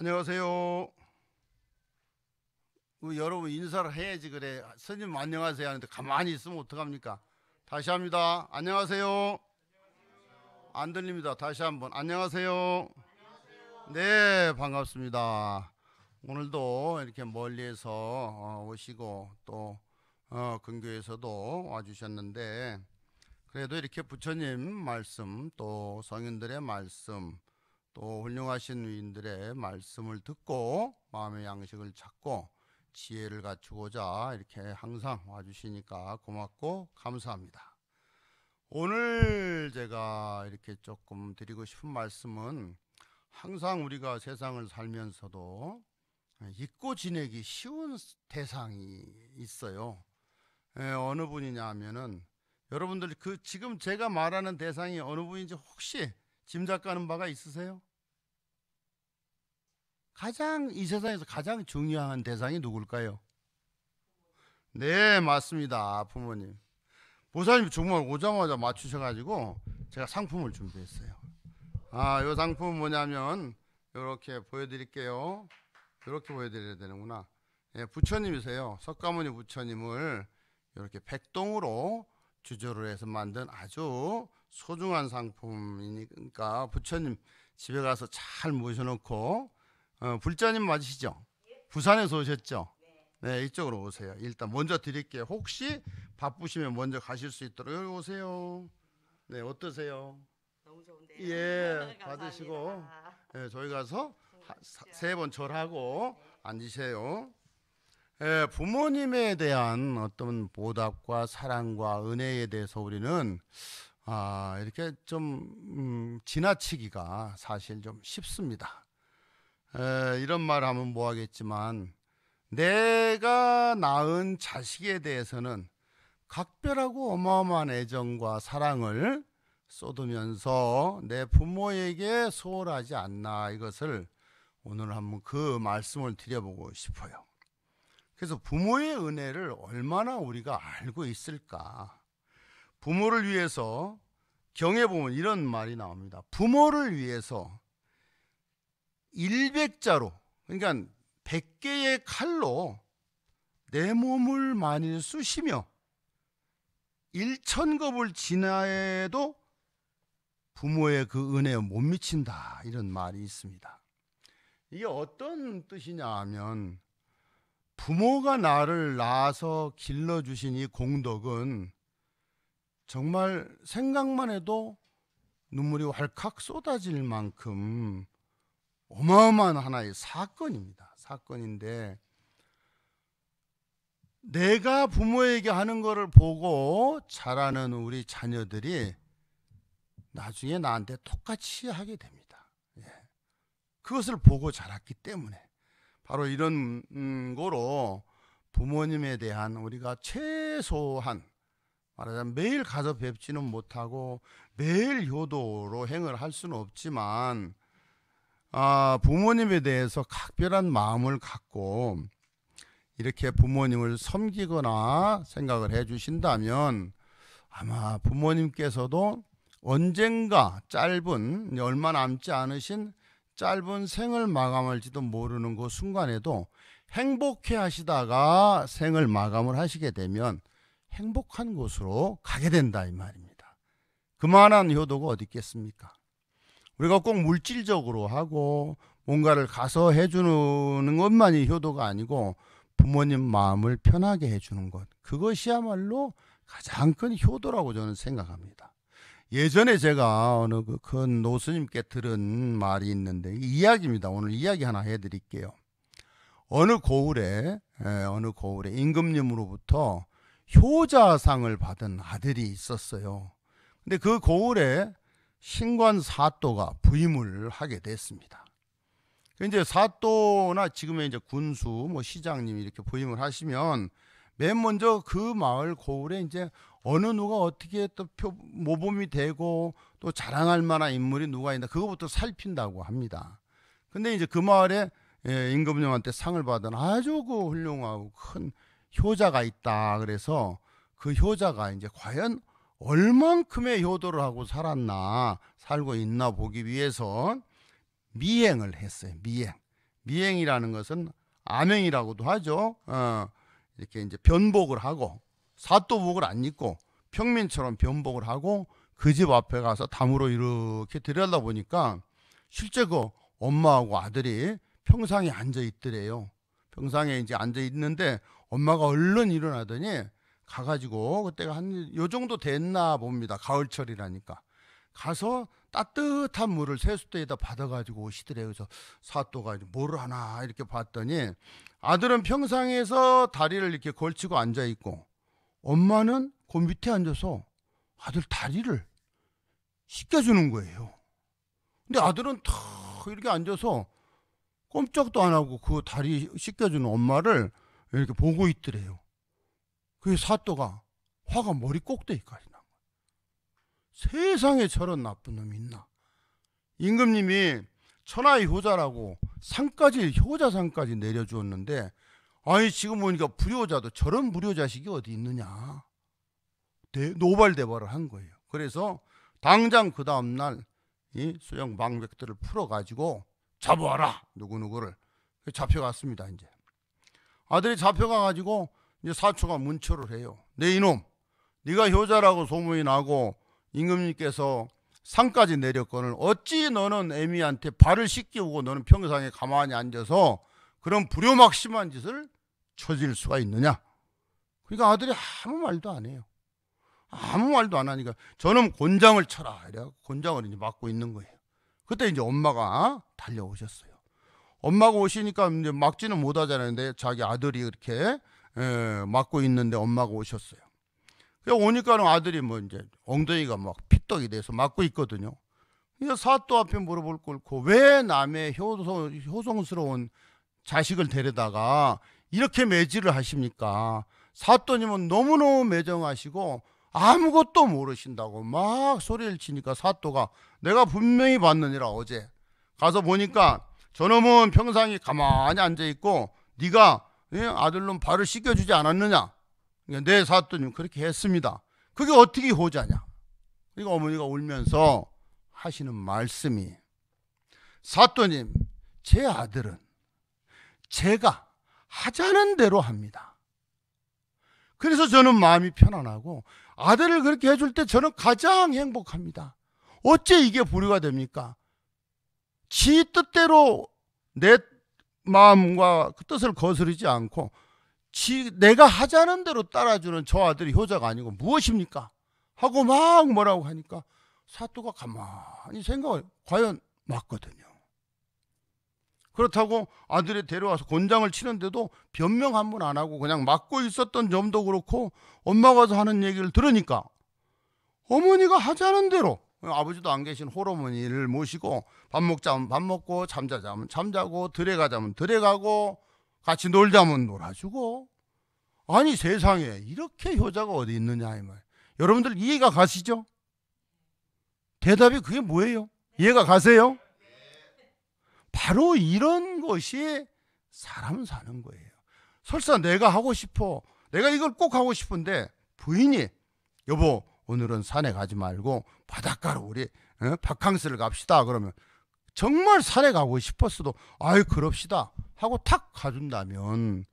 안녕하세요. 그 여러분 인사를 해야지 그래. 스님 안녕하세요 하는데 가만히 있으면 어떡합니까? 다시 합니다. 안녕하세요. 안 들립니다. 다시 한번 안녕하세요. 네, 반갑습니다. 오늘도 이렇게 멀리에서 어, 오시고 또 어, 근교에서도 와주셨는데 그래도 이렇게 부처님 말씀 또 성인들의 말씀 또 훌륭하신 위인들의 말씀을 듣고 마음의 양식을 찾고 지혜를 갖추고자 이렇게 항상 와주시니까 고맙고 감사합니다. 오늘 제가 이렇게 조금 드리고 싶은 말씀은 항상 우리가 세상을 살면서도 잊고 지내기 쉬운 대상이 있어요. 예, 어느 분이냐 하면은 여러분들 그 지금 제가 말하는 대상이 어느 분인지 혹시 짐작 가는 바가 있으세요? 가장 이 세상에서 가장 중요한 대상이 누굴까요? 네, 맞습니다. 부모님. 보살님 정말 오자마자 맞추셔 가지고 제가 상품을 준비했어요. 아, 요 상품 뭐냐면 이렇게 보여 드릴게요. 이렇게 보여 드려야 되는구나. 예, 부처님이세요. 석가모니 부처님을 이렇게 백동으로 주조를 해서 만든 아주 소중한 상품이니까 그러니까 부처님 집에 가서 잘 모셔놓고 어, 불자님 맞으시죠? 예. 부산에서 오셨죠? 네. 네 이쪽으로 오세요. 일단 먼저 드릴게요. 혹시 바쁘시면 먼저 가실 수 있도록 여기 오세요. 네 어떠세요? 너무 좋은데요. 예 받으시고 예, 저희 가서 세 번 절하고 네. 앉으세요. 예, 부모님에 대한 어떤 보답과 사랑과 은혜에 대해서 우리는 아, 이렇게 좀 음, 지나치기가 사실 좀 쉽습니다. 에, 이런 말 하면 뭐 하겠지만 내가 낳은 자식에 대해서는 각별하고 어마어마한 애정과 사랑을 쏟으면서 내 부모에게 소홀하지 않나 이것을 오늘 한번 그 말씀을 드려보고 싶어요. 그래서 부모의 은혜를 얼마나 우리가 알고 있을까? 부모를 위해서 경에 보면 이런 말이 나옵니다. 부모를 위해서 일백자로 그러니까 백개의 칼로 내 몸을 만일 쑤시며 일천겁을 지나해도 부모의 그 은혜에 못 미친다 이런 말이 있습니다. 이게 어떤 뜻이냐 하면 부모가 나를 낳아서 길러주신 이 공덕은 정말 생각만 해도 눈물이 왈칵 쏟아질 만큼 어마어마한 하나의 사건입니다. 사건인데 내가 부모에게 하는 것을 보고 자라는 우리 자녀들이 나중에 나한테 똑같이 하게 됩니다. 예. 그것을 보고 자랐기 때문에 바로 이런 음, 거로 부모님에 대한 우리가 최소한 말하자면 매일 가서 뵙지는 못하고 매일 효도로 행을 할 수는 없지만 아, 부모님에 대해서 각별한 마음을 갖고 이렇게 부모님을 섬기거나 생각을 해 주신다면 아마 부모님께서도 언젠가 짧은 얼마 남지 않으신 짧은 생을 마감할지도 모르는 그 순간에도 행복해 하시다가 생을 마감을 하시게 되면 행복한 곳으로 가게 된다 이 말입니다. 그만한 효도가 어디 있겠습니까? 우리가 꼭 물질적으로 하고 뭔가를 가서 해주는 것만이 효도가 아니고 부모님 마음을 편하게 해주는 것 그것이야말로 가장 큰 효도라고 저는 생각합니다. 예전에 제가 어느 그 큰 노스님께 들은 말이 있는데 이야기입니다. 오늘 이야기 하나 해드릴게요. 어느 고을에 예, 어느 고을에 임금님으로부터 효자상을 받은 아들이 있었어요. 근데 그 거울에 신관 사또가 부임을 하게 됐습니다. 그 이제 사또나 지금의 이제 군수, 뭐 시장님 이렇게 부임을 하시면 맨 먼저 그 마을 고을에 이제 어느 누가 어떻게 또 표, 모범이 되고 또 자랑할 만한 인물이 누가 있나 그거부터 살핀다고 합니다. 근데 이제 그 마을에 예, 임금님한테 상을 받은 아주 그 훌륭하고 큰 효자가 있다. 그래서 그 효자가 이제 과연 얼만큼의 효도를 하고 살았나, 살고 있나 보기 위해서 미행을 했어요. 미행. 미행이라는 것은 암행이라고도 하죠. 어, 이렇게 이제 변복을 하고 사또복을 안 입고 평민처럼 변복을 하고 그 집 앞에 가서 담으로 이렇게 들여다 보니까 실제 그 엄마하고 아들이 평상에 앉아 있더래요. 평상에 이제 앉아 있는데 엄마가 얼른 일어나더니 가가지고 그때가 한 요 정도 됐나 봅니다. 가을철이라니까. 가서 따뜻한 물을 세숫대에다 받아가지고 오시더래요. 그래서 사또가 뭘 하나 이렇게 봤더니 아들은 평상에서 다리를 이렇게 걸치고 앉아 있고 엄마는 그 밑에 앉아서 아들 다리를 씻겨주는 거예요. 근데 아들은 턱 이렇게 앉아서 꼼짝도 안 하고 그 다리 씻겨주는 엄마를 이렇게 보고 있더래요. 그 사또가 화가 머리 꼭대기까지 난거예요 세상에 저런 나쁜 놈이 있나? 임금님이 천하의 효자라고 상까지 효자상까지 내려주었는데 아니 지금 보니까 불효자도 저런 불효자식이 어디 있느냐? 노발대발을 한 거예요. 그래서 당장 그 다음 날이 수영 망백들을 풀어가지고 잡아라 와 누구 누구를 잡혀갔습니다 이제. 아들이 잡혀가가지고 이제 사초가 문초를 해요. 내 네, 이놈, 네가 효자라고 소문이 나고 임금님께서 상까지 내렸거늘 어찌 너는 애미한테 발을 씻기우고 너는 평상에 가만히 앉아서 그런 불효막심한 짓을 저질 수가 있느냐? 그러니까 아들이 아무 말도 안 해요. 아무 말도 안 하니까 저놈 곤장을 쳐라 이래 곤장을 이제 맞고 있는 거예요. 그때 이제 엄마가 달려오셨어요. 엄마가 오시니까 이제 막지는 못하잖아요. 근데 자기 아들이 이렇게 예, 막고 있는데 엄마가 오셨어요. 그 오니까는 아들이 뭐 이제 엉덩이가 막 피떡이 돼서 막고 있거든요. 그래서 사또 앞에 물어볼 걸 그, 왜 남의 효소, 효성스러운 자식을 데려다가 이렇게 매질을 하십니까? 사또님은 너무너무 매정하시고 아무것도 모르신다고 막 소리를 치니까 사또가 내가 분명히 봤느니라 어제 가서 보니까 저놈은 평상이 가만히 앉아 있고 네가 예, 아들놈 발을 씻겨주지 않았느냐? 예, 내 사또님 그렇게 했습니다. 그게 어떻게 호자냐? 그러니까 어머니가 울면서 하시는 말씀이 사또님 제 아들은 제가 하자는 대로 합니다. 그래서 저는 마음이 편안하고 아들을 그렇게 해줄 때 저는 가장 행복합니다. 어째 이게 불효가 됩니까? 지 뜻대로 내 마음과 그 뜻을 거스르지 않고 지, 내가 하자는 대로 따라주는 저 아들이 효자가 아니고 무엇입니까? 하고 막 뭐라고 하니까 사또가 가만히 생각을 과연 맞거든요. 그렇다고 아들이 데려와서 곤장을 치는데도 변명 한 번 안 하고 그냥 맞고 있었던 점도 그렇고 엄마가 서 하는 얘기를 들으니까 어머니가 하자는 대로 아버지도 안 계신 호어머니를 모시고 밥 먹자면 밥 먹고 잠자자면 잠자고 들어가자면 들어가고 같이 놀자면 놀아주고 아니 세상에 이렇게 효자가 어디 있느냐 이 말. 여러분들 이해가 가시죠? 대답이 그게 뭐예요? 이해가 가세요? 바로 이런 것이 사람 사는 거예요. 설사 내가 하고 싶어. 내가 이걸 꼭 하고 싶은데 부인이 여보 오늘은 산에 가지 말고 바닷가로 우리 어? 바캉스를 갑시다. 그러면 정말 산에 가고 싶었어도 아유 그럽시다 하고 탁 가준다면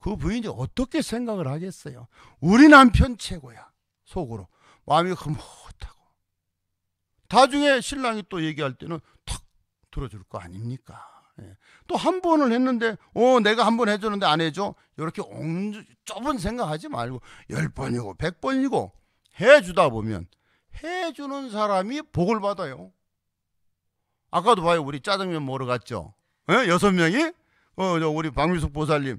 그 부인이 어떻게 생각을 하겠어요? 우리 남편 최고야 속으로 마음이 흐뭇하고 나중에 신랑이 또 얘기할 때는 탁 들어줄 거 아닙니까? 예. 또 한 번을 했는데 어 내가 한 번 해줬는데 안 해줘 이렇게 옹 좁은 생각하지 말고 열 번이고 백 번이고 해주다 보면 해주는 사람이 복을 받아요. 아까도 봐요. 우리 짜장면 먹으러 갔죠. 에? 예? 여섯 명이? 어, 우리 박미숙 보살님.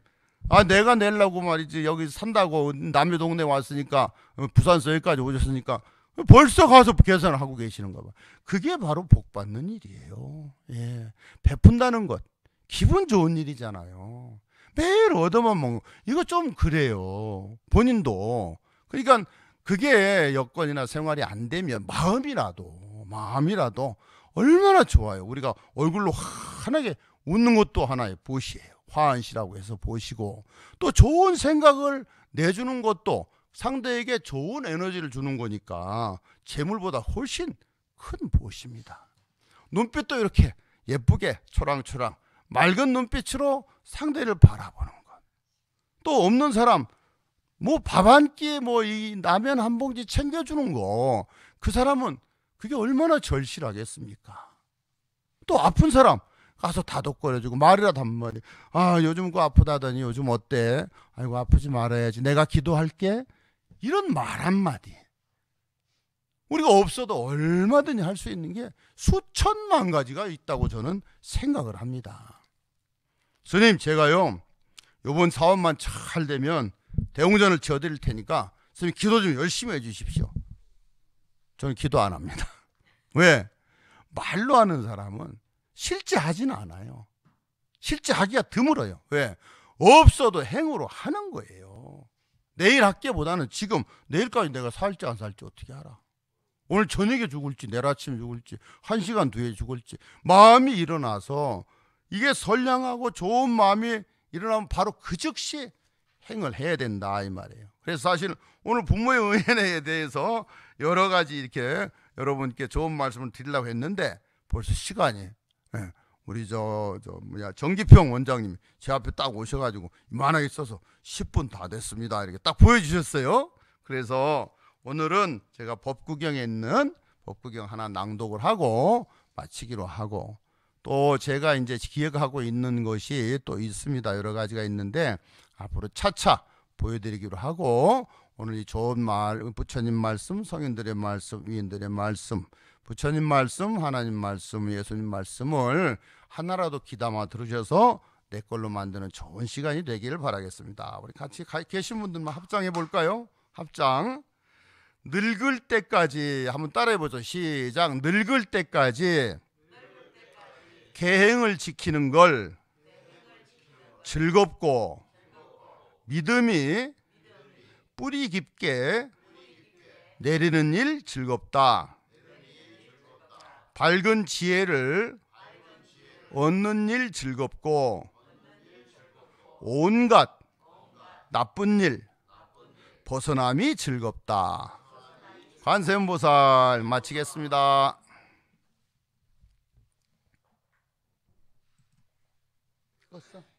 아, 내가 내려고 말이지. 여기 산다고 남의 동네 왔으니까 어, 부산서 여기까지 오셨으니까 벌써 가서 계산을 하고 계시는가 봐. 그게 바로 복 받는 일이에요. 예. 베푼다는 것. 기분 좋은 일이잖아요. 매일 얻어만 먹는 이거 좀 그래요. 본인도. 그러니까 그게 여건이나 생활이 안 되면 마음이라도 마음이라도 얼마나 좋아요. 우리가 얼굴로 환하게 웃는 것도 하나의 보시예요. 화한시라고 해서 보시고 또 좋은 생각을 내주는 것도 상대에게 좋은 에너지를 주는 거니까 재물보다 훨씬 큰 보시입니다. 눈빛도 이렇게 예쁘게 초랑초랑 맑은 눈빛으로 상대를 바라보는 것. 또 없는 사람 뭐밥한 끼에 뭐 이 라면 한 봉지 챙겨주는 거 그 사람은 그게 얼마나 절실하겠습니까? 또 아픈 사람 가서 다독거려주고 말이라도 한마디 아 요즘 그 아프다더니 요즘 어때? 아이고 아프지 말아야지 내가 기도할게 이런 말 한마디 우리가 없어도 얼마든지 할 수 있는 게 수천만 가지가 있다고 저는 생각을 합니다. 선생님 제가요 요번 사업만 잘 되면 대웅전을 지어드릴 테니까 선생님 기도 좀 열심히 해주십시오. 저는 기도 안 합니다. 왜? 말로 하는 사람은 실제 하지 않아요. 실제 하기가 드물어요. 왜? 없어도 행으로 하는 거예요. 내일 학기보다는 지금 내일까지 내가 살지 안 살지 어떻게 알아? 오늘 저녁에 죽을지 내일 아침에 죽을지 한 시간 뒤에 죽을지 마음이 일어나서 이게 선량하고 좋은 마음이 일어나면 바로 그 즉시 행을 해야 된다 이 말이에요. 그래서 사실 오늘 부모의 은혜에 대해서 여러 가지 이렇게 여러분께 좋은 말씀을 드리려고 했는데 벌써 시간이 예, 우리 저, 저 뭐냐 정기평 원장님 제 앞에 딱 오셔가지고 이만하게 써서 10분 다 됐습니다 이렇게 딱 보여주셨어요. 그래서 오늘은 제가 법구경에 있는 법구경 하나 낭독을 하고 마치기로 하고 또 제가 이제 기억하고 있는 것이 또 있습니다. 여러 가지가 있는데 앞으로 차차 보여드리기로 하고 오늘 이 좋은 말, 부처님 말씀, 성인들의 말씀, 위인들의 말씀, 부처님 말씀, 하나님 말씀, 예수님 말씀을 하나라도 귀담아 들으셔서 내 걸로 만드는 좋은 시간이 되기를 바라겠습니다. 우리 같이 계신 분들만 합장해 볼까요? 합장. 늙을 때까지 한번 따라해 보죠. 시작. 늙을 때까지, 늙을 때까지. 계행을 지키는 걸, 즐겁고 믿음이 뿌리 깊게 내리는 일 즐겁다. 밝은 지혜를 얻는 일 즐겁고 온갖 나쁜 일 벗어남이 즐겁다. 관세음보살 마치겠습니다. 껐어.